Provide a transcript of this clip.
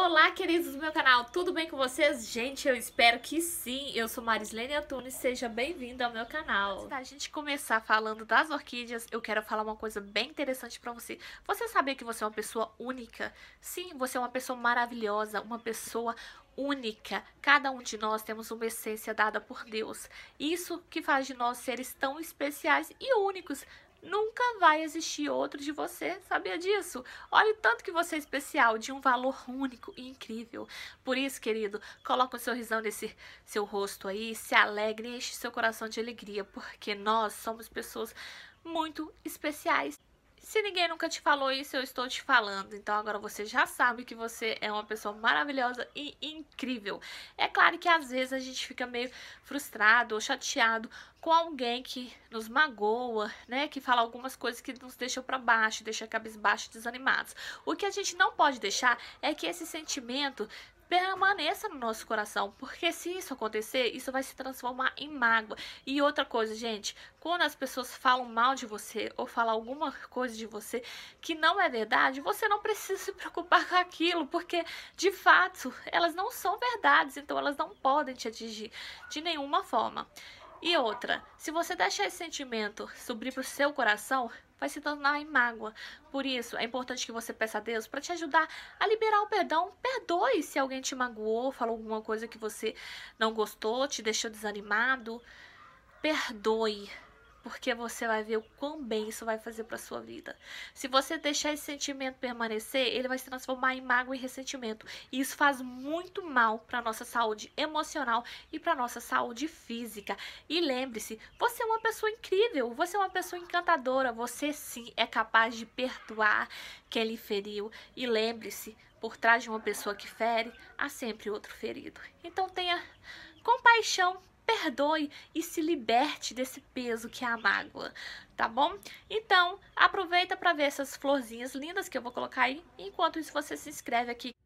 Olá, queridos do meu canal, tudo bem com vocês? Gente, eu espero que sim. Eu sou Marislene Antunes, seja bem-vinda ao meu canal. Antes da gente começar falando das orquídeas, eu quero falar uma coisa bem interessante pra você. Você sabia que você é uma pessoa única? Sim, você é uma pessoa maravilhosa, uma pessoa única. Cada um de nós temos uma essência dada por Deus. Isso que faz de nós seres tão especiais e únicos. Nunca vai existir outro de você, sabia disso? Olha o tanto que você é especial, de um valor único e incrível. Por isso, querido, coloque um sorrisão nesse seu rosto aí, se alegre, enche seu coração de alegria, porque nós somos pessoas muito especiais. Se ninguém nunca te falou isso, eu estou te falando. Então agora você já sabe que você é uma pessoa maravilhosa e incrível. É claro que às vezes a gente fica meio frustrado ou chateado com alguém que nos magoa, né? Que fala algumas coisas que nos deixam para baixo, deixa cabisbaixo, desanimados. O que a gente não pode deixar é que esse sentimento permaneça no nosso coração, porque se isso acontecer, isso vai se transformar em mágoa. E outra coisa, gente, quando as pessoas falam mal de você ou falam alguma coisa de você que não é verdade, você não precisa se preocupar com aquilo, porque de fato elas não são verdades, então elas não podem te atingir de nenhuma forma. E outra, se você deixar esse sentimento subir para o seu coração, vai se tornar em mágoa. Por isso, é importante que você peça a Deus para te ajudar a liberar o perdão. Perdoe se alguém te magoou, falou alguma coisa que você não gostou, te deixou desanimado. Perdoe porque você vai ver o quão bem isso vai fazer para sua vida. Se você deixar esse sentimento permanecer, ele vai se transformar em mágoa e ressentimento. E isso faz muito mal para nossa saúde emocional e para nossa saúde física. E lembre-se, você é uma pessoa incrível, você é uma pessoa encantadora, você sim é capaz de perdoar quem lhe feriu. E lembre-se, por trás de uma pessoa que fere, há sempre outro ferido. Então tenha compaixão perdoe e se liberte desse peso que é a mágoa, tá bom? Então, aproveita para ver essas florzinhas lindas que eu vou colocar aí. Enquanto isso, você se inscreve aqui.